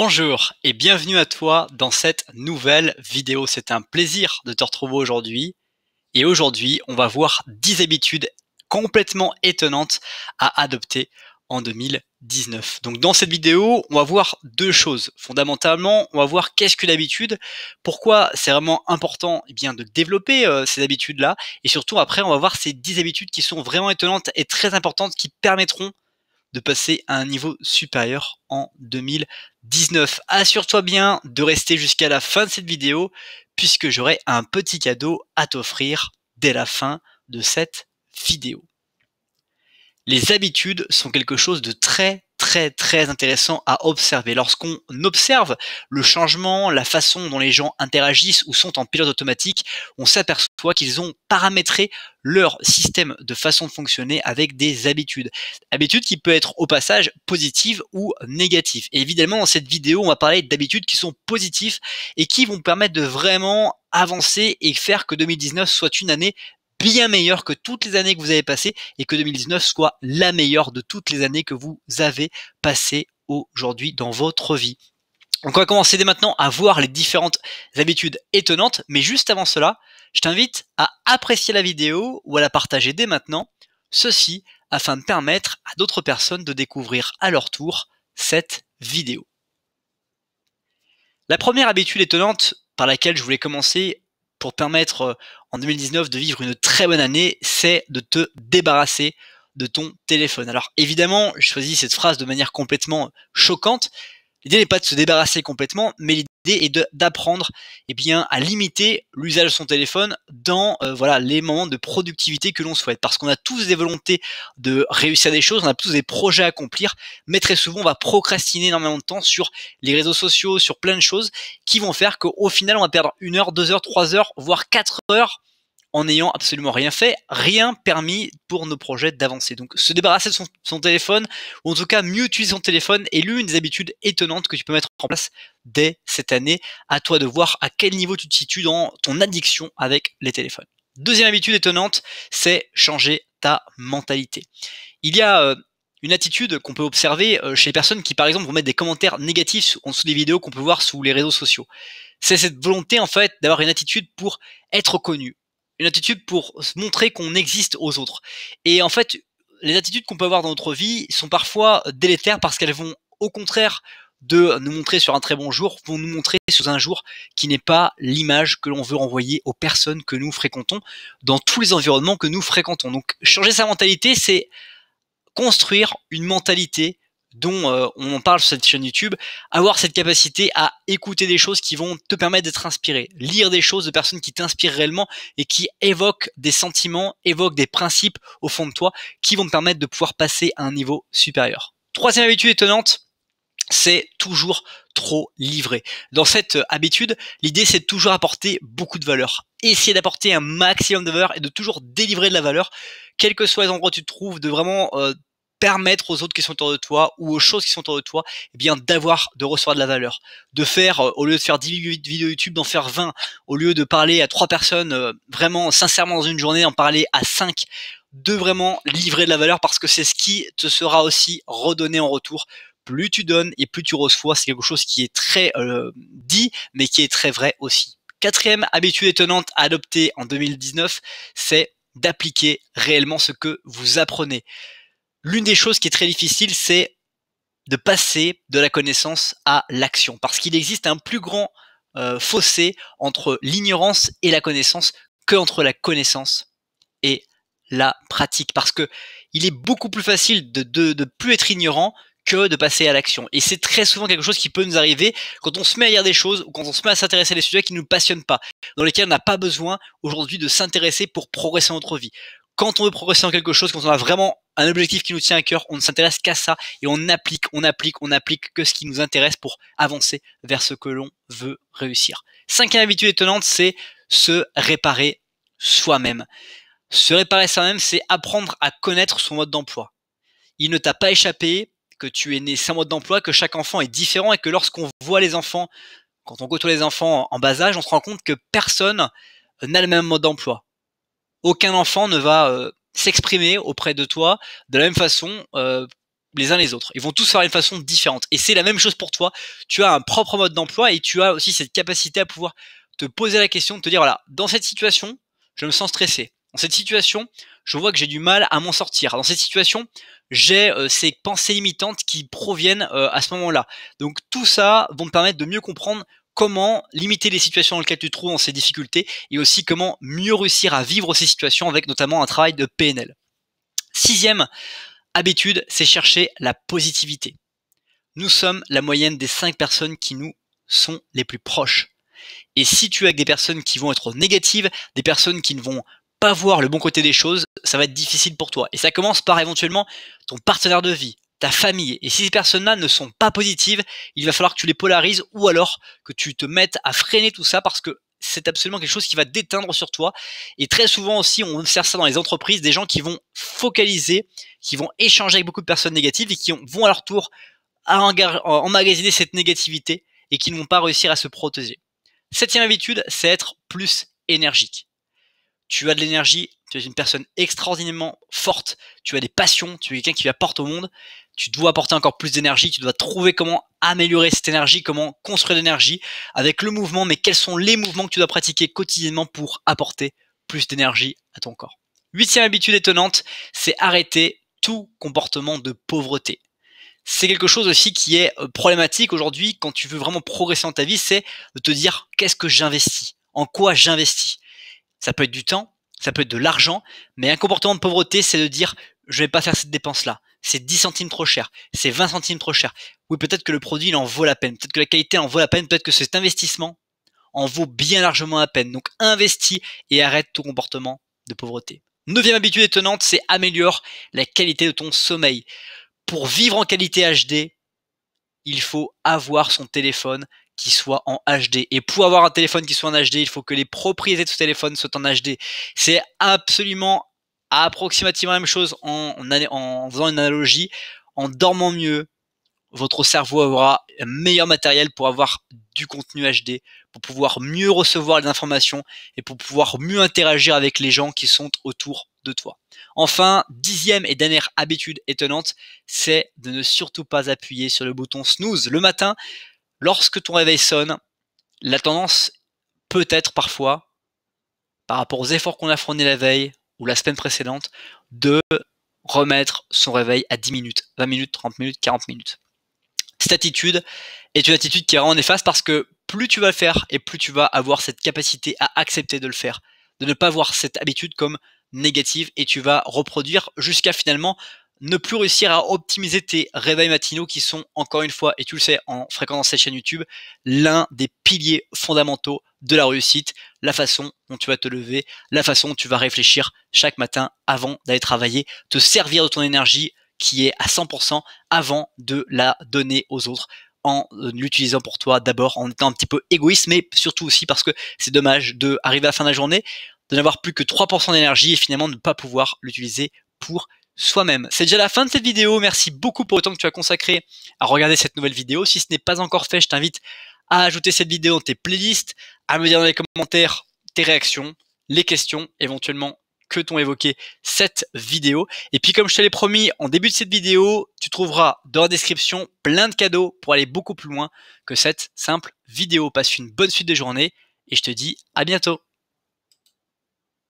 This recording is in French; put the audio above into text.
Bonjour et bienvenue à toi dans cette nouvelle vidéo. C'est un plaisir de te retrouver aujourd'hui. Et aujourd'hui, on va voir 10 habitudes complètement étonnantes à adopter en 2019. Donc dans cette vidéo, on va voir deux choses. Fondamentalement, on va voir qu'est-ce que l'habitude, pourquoi c'est vraiment important eh bien, de développer euh, ces habitudes-là, et surtout après, on va voir ces 10 habitudes qui sont vraiment étonnantes et très importantes, qui permettront de passer à un niveau supérieur en 2019. Assure-toi bien de rester jusqu'à la fin de cette vidéo puisque j'aurai un petit cadeau à t'offrir dès la fin de cette vidéo. Les habitudes sont quelque chose de très très intéressant à observer. Lorsqu'on observe le changement, la façon dont les gens interagissent ou sont en pilote automatique, on s'aperçoit qu'ils ont paramétré leur système de façon de fonctionner avec des habitudes. Habitudes qui peuvent être au passage positives ou négatives. Et évidemment, dans cette vidéo, on va parler d'habitudes qui sont positives et qui vont permettre de vraiment avancer et faire que 2019 soit une année bien meilleur que toutes les années que vous avez passées et que 2019 soit la meilleure de toutes les années que vous avez passées aujourd'hui dans votre vie. Donc on va commencer dès maintenant à voir les différentes habitudes étonnantes, mais juste avant cela, je t'invite à apprécier la vidéo ou à la partager dès maintenant, ceci afin de permettre à d'autres personnes de découvrir à leur tour cette vidéo. La première habitude étonnante par laquelle je voulais commencer pour permettre euh, en 2019 de vivre une très bonne année, c'est de te débarrasser de ton téléphone. Alors évidemment, je choisis cette phrase de manière complètement choquante. L'idée n'est pas de se débarrasser complètement, mais et d'apprendre et eh bien à limiter l'usage de son téléphone dans euh, voilà les moments de productivité que l'on souhaite parce qu'on a tous des volontés de réussir des choses, on a tous des projets à accomplir, mais très souvent on va procrastiner énormément de temps sur les réseaux sociaux, sur plein de choses qui vont faire qu'au final on va perdre une heure, deux heures, trois heures, voire quatre heures en n'ayant absolument rien fait, rien permis pour nos projets d'avancer. Donc se débarrasser de son, téléphone, ou en tout cas mieux utiliser son téléphone, est l'une des habitudes étonnantes que tu peux mettre en place dès cette année. À toi de voir à quel niveau tu te situes dans ton addiction avec les téléphones. Deuxième habitude étonnante, c'est changer ta mentalité. Il y a euh, une attitude qu'on peut observer euh, chez les personnes qui, par exemple, vont mettre des commentaires négatifs en dessous des vidéos qu'on peut voir sous les réseaux sociaux. C'est cette volonté, en fait, d'avoir une attitude pour être connu, une attitude pour montrer qu'on existe aux autres. Et en fait, les attitudes qu'on peut avoir dans notre vie sont parfois délétères parce qu'elles vont au contraire de nous montrer sur un très bon jour vont nous montrer sur un jour qui n'est pas l'image que l'on veut envoyer aux personnes que nous fréquentons dans tous les environnements que nous fréquentons. Donc changer sa mentalité, c'est construire une mentalité dont euh, on parle sur cette chaîne YouTube, avoir cette capacité à écouter des choses qui vont te permettre d'être inspiré, lire des choses de personnes qui t'inspirent réellement et qui évoquent des sentiments, évoquent des principes au fond de toi qui vont te permettre de pouvoir passer à un niveau supérieur. Troisième habitude étonnante, c'est toujours trop livré. Dans cette euh, habitude, l'idée c'est de toujours apporter beaucoup de valeur. Essayer d'apporter un maximum de valeur et de toujours délivrer de la valeur, quel que soit les endroits où tu te trouves, de vraiment euh, permettre aux autres qui sont autour de toi ou aux choses qui sont autour de toi eh bien d'avoir de recevoir de la valeur de faire euh, au lieu de faire 10 vidéos YouTube d'en faire 20 au lieu de parler à trois personnes euh, vraiment sincèrement dans une journée en parler à 5 de vraiment livrer de la valeur parce que c'est ce qui te sera aussi redonné en retour plus tu donnes et plus tu reçois c'est quelque chose qui est très euh, dit mais qui est très vrai aussi quatrième habitude étonnante à adopter en 2019 c'est d'appliquer réellement ce que vous apprenez l'une des choses qui est très difficile, c'est de passer de la connaissance à l'action, parce qu'il existe un plus grand euh, fossé entre l'ignorance et la connaissance qu'entre la connaissance et la pratique, parce que il est beaucoup plus facile de, ne plus être ignorant que de passer à l'action. Et c'est très souvent quelque chose qui peut nous arriver quand on se met à lire des choses ou quand on se met à s'intéresser à des sujets qui ne nous passionnent pas, dans lesquels on n'a pas besoin aujourd'hui de s'intéresser pour progresser dans notre vie. Quand on veut progresser en quelque chose, quand on a vraiment un objectif qui nous tient à cœur, on ne s'intéresse qu'à ça et on applique, on applique, on applique que ce qui nous intéresse pour avancer vers ce que l'on veut réussir. Cinquième habitude étonnante, c'est se réparer soi-même. Se réparer soi-même, c'est apprendre à connaître son mode d'emploi. Il ne t'a pas échappé que tu es né sans mode d'emploi, que chaque enfant est différent et que lorsqu'on voit les enfants, quand on côtoie les enfants en bas âge, on se rend compte que personne n'a le même mode d'emploi. Aucun enfant ne va euh, s'exprimer auprès de toi de la même façon euh, les uns les autres. Ils vont tous faire une façon différente. Et c'est la même chose pour toi. Tu as un propre mode d'emploi et tu as aussi cette capacité à pouvoir te poser la question, de te dire, voilà, dans cette situation, je me sens stressé. Dans cette situation, je vois que j'ai du mal à m'en sortir. Dans cette situation, j'ai euh, ces pensées limitantes qui proviennent euh, à ce moment-là. Donc tout ça va me permettre de mieux comprendre comment limiter les situations dans lesquelles tu te trouves en ces difficultés et aussi comment mieux réussir à vivre ces situations avec notamment un travail de PNL. Sixième habitude, c'est chercher la positivité. Nous sommes la moyenne des cinq personnes qui nous sont les plus proches. Et si tu es avec des personnes qui vont être négatives, des personnes qui ne vont pas voir le bon côté des choses, ça va être difficile pour toi. Et ça commence par éventuellement ton partenaire de vie, ta famille. Et si ces personnes-là ne sont pas positives, il va falloir que tu les polarises ou alors que tu te mettes à freiner tout ça parce que c'est absolument quelque chose qui va déteindre sur toi. Et très souvent aussi, on observe ça dans les entreprises, des gens qui vont focaliser, qui vont échanger avec beaucoup de personnes négatives et qui vont à leur tour emmagasiner cette négativité et qui ne vont pas réussir à se protéger. Septième habitude, c'est être plus énergique. Tu as de l'énergie, tu es une personne extraordinairement forte, tu as des passions, tu es quelqu'un qui apporte au monde, tu dois apporter encore plus d'énergie, tu dois trouver comment améliorer cette énergie, comment construire l'énergie avec le mouvement, mais quels sont les mouvements que tu dois pratiquer quotidiennement pour apporter plus d'énergie à ton corps. Huitième habitude étonnante, c'est arrêter tout comportement de pauvreté. C'est quelque chose aussi qui est euh, problématique aujourd'hui quand tu veux vraiment progresser dans ta vie, c'est de te dire qu'est-ce que j'investis, en quoi j'investis. Ça peut être du temps, ça peut être de l'argent, mais un comportement de pauvreté, c'est de dire je vais pas faire cette dépense-là, c'est 10 centimes trop cher, c'est 20 centimes trop cher. Oui, peut-être que le produit, il en vaut la peine, peut-être que la qualité en vaut la peine, peut-être que cet investissement en vaut bien largement la peine. Donc investis et arrête ton comportement de pauvreté. Neuvième habitude étonnante, c'est améliore la qualité de ton sommeil. Pour vivre en qualité HD, il faut avoir son téléphone qui soit en HD. Et pour avoir un téléphone qui soit en HD, il faut que les propriétés de ce téléphone soient en HD. C'est absolument approximativement la même chose en, en faisant une analogie. En dormant mieux, votre cerveau aura un meilleur matériel pour avoir du contenu HD, pour pouvoir mieux recevoir les informations et pour pouvoir mieux interagir avec les gens qui sont autour de toi. Enfin, dixième et dernière habitude étonnante, c'est de ne surtout pas appuyer sur le bouton snooze le matin. Lorsque ton réveil sonne, la tendance peut être parfois, par rapport aux efforts qu'on a fournis la veille, ou la semaine précédente de remettre son réveil à 10 minutes, 20 minutes, 30 minutes, 40 minutes. Cette attitude est une attitude qui est vraiment néfaste parce que plus tu vas le faire et plus tu vas avoir cette capacité à accepter de le faire, de ne pas voir cette habitude comme négative et tu vas reproduire jusqu'à finalement ne plus réussir à optimiser tes réveils matinaux qui sont, encore une fois, et tu le sais en fréquentant cette chaîne YouTube, l'un des piliers fondamentaux de la réussite, la façon dont tu vas te lever, la façon dont tu vas réfléchir chaque matin avant d'aller travailler, te servir de ton énergie qui est à 100% avant de la donner aux autres en euh, l'utilisant pour toi d'abord, en étant un petit peu égoïste, mais surtout aussi parce que c'est dommage de arriver à la fin de la journée, de n'avoir plus que 3% d'énergie et finalement ne pas pouvoir l'utiliser pour soi-même. C'est déjà la fin de cette vidéo. Merci beaucoup pour le temps que tu as consacré à regarder cette nouvelle vidéo. Si ce n'est pas encore fait, je t'invite à ajouter cette vidéo dans tes playlists, à me dire dans les commentaires tes réactions, les questions éventuellement que t'ont évoqué cette vidéo. Et puis comme je te l'ai promis en début de cette vidéo, tu trouveras dans la description plein de cadeaux pour aller beaucoup plus loin que cette simple vidéo. Passe une bonne suite de journée et je te dis à bientôt.